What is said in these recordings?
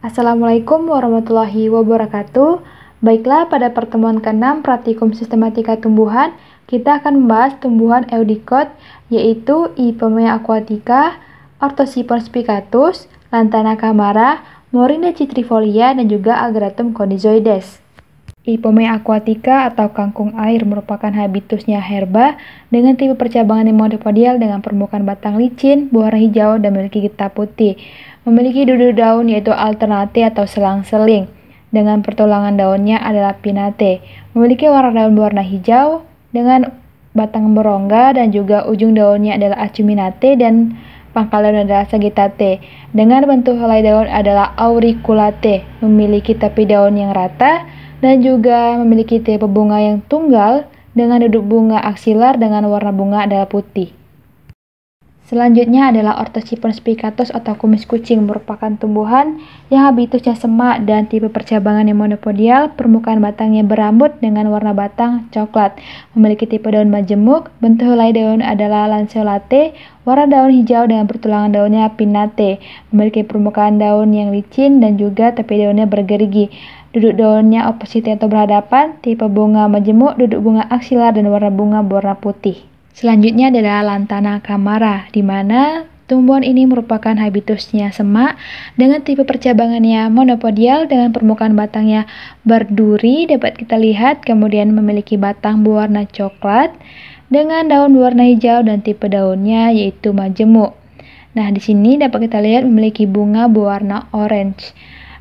Assalamualaikum warahmatullahi wabarakatuh. Baiklah, pada pertemuan ke-6 praktikum sistematika tumbuhan, kita akan membahas tumbuhan eudicot, yaitu Ipomea aquatica, Orthosiphon spicatus, Lantana camara, Morinda citrifolia, dan juga Agratum conizoides. Ipomea aquatica atau kangkung air merupakan habitusnya herba dengan tipe percabangan yang monopodial dengan permukaan batang licin, buah hijau, dan memiliki getah putih. Memiliki duduk daun yaitu alternate atau selang-seling, dengan pertulangan daunnya adalah pinate. Memiliki warna daun berwarna hijau dengan batang berongga dan juga ujung daunnya adalah acuminate dan pangkal daun adalah sagitate. Dengan bentuk helai daun adalah auriculate, memiliki tepi daun yang rata dan juga memiliki tipe bunga yang tunggal dengan duduk bunga aksilar dengan warna bunga adalah putih. Selanjutnya adalah Orthocipon spicatus atau kumis kucing merupakan tumbuhan yang habitusnya semak dan tipe percabangan yang monopodial, permukaan batangnya berambut dengan warna batang coklat, memiliki tipe daun majemuk, bentuk helai daun adalah lanceolate, warna daun hijau dengan pertulangan daunnya pinnate, memiliki permukaan daun yang licin dan juga tepi daunnya bergerigi. Duduk daunnya opposite atau berhadapan, tipe bunga majemuk, duduk bunga aksilar dan warna bunga berwarna putih. Selanjutnya adalah lantana kamara, di mana tumbuhan ini merupakan habitusnya semak dengan tipe percabangannya monopodial dengan permukaan batangnya berduri dapat kita lihat kemudian memiliki batang berwarna coklat dengan daun berwarna hijau dan tipe daunnya yaitu majemuk. Nah, di sini dapat kita lihat memiliki bunga berwarna orange.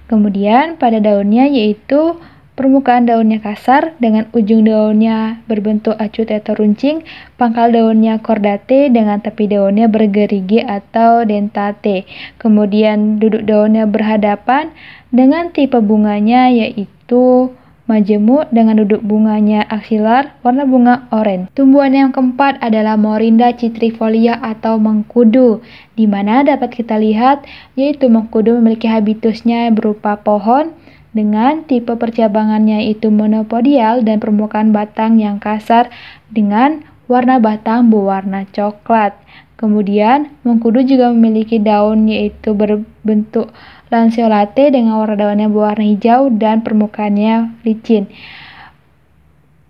Kemudian pada daunnya yaitu Permukaan daunnya kasar dengan ujung daunnya berbentuk acut atau runcing, pangkal daunnya kordate dengan tepi daunnya bergerigi atau dentate. Kemudian duduk daunnya berhadapan dengan tipe bunganya yaitu majemuk dengan duduk bunganya aksilar warna bunga oranye. Tumbuhan yang keempat adalah Morinda citrifolia atau mengkudu, di mana dapat kita lihat yaitu mengkudu memiliki habitusnya berupa pohon, dengan tipe percabangannya itu monopodial dan permukaan batang yang kasar dengan warna batang berwarna coklat. Kemudian, mengkudu juga memiliki daun yaitu berbentuk lanceolate dengan warna daunnya berwarna hijau dan permukaannya licin.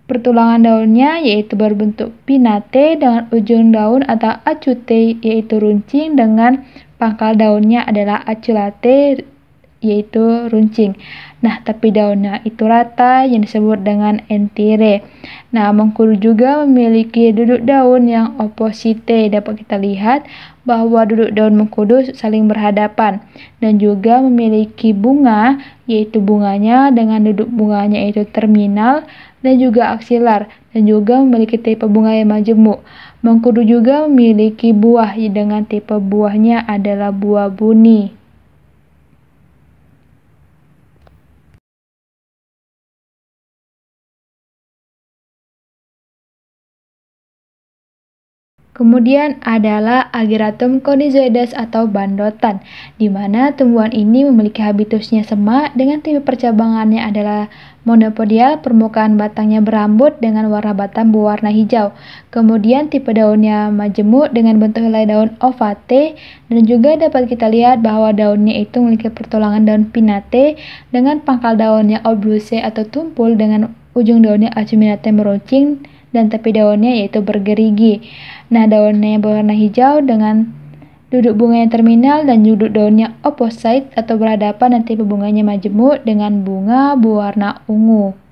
Pertulangan daunnya yaitu berbentuk pinate dengan ujung daun atau acute yaitu runcing dengan pangkal daunnya adalah aculate yaitu runcing. Nah, tapi daunnya itu rata yang disebut dengan entire. Nah, mengkudu juga memiliki duduk daun yang oposite. Dapat kita lihat bahwa duduk daun mengkudu saling berhadapan dan juga memiliki bunga yaitu bunganya dengan duduk bunganya yaitu terminal dan juga aksilar dan juga memiliki tipe bunga yang majemuk. Mengkudu juga memiliki buah dengan tipe buahnya adalah buah buni. Kemudian adalah Ageratum conizoides atau bandotan, di mana tumbuhan ini memiliki habitusnya semak dengan tipe percabangannya adalah monopodial, permukaan batangnya berambut dengan warna batang berwarna hijau. Kemudian tipe daunnya majemuk dengan bentuk helai daun ovate dan juga dapat kita lihat bahwa daunnya itu memiliki pertolongan daun pinate dengan pangkal daunnya obluse atau tumpul dengan ujung daunnya acuminate meruncing dan tepi daunnya yaitu bergerigi. Nah, daunnya berwarna hijau dengan duduk bunganya terminal dan duduk daunnya opposite atau berhadapan dan tipe bunganya majemuk dengan bunga berwarna ungu.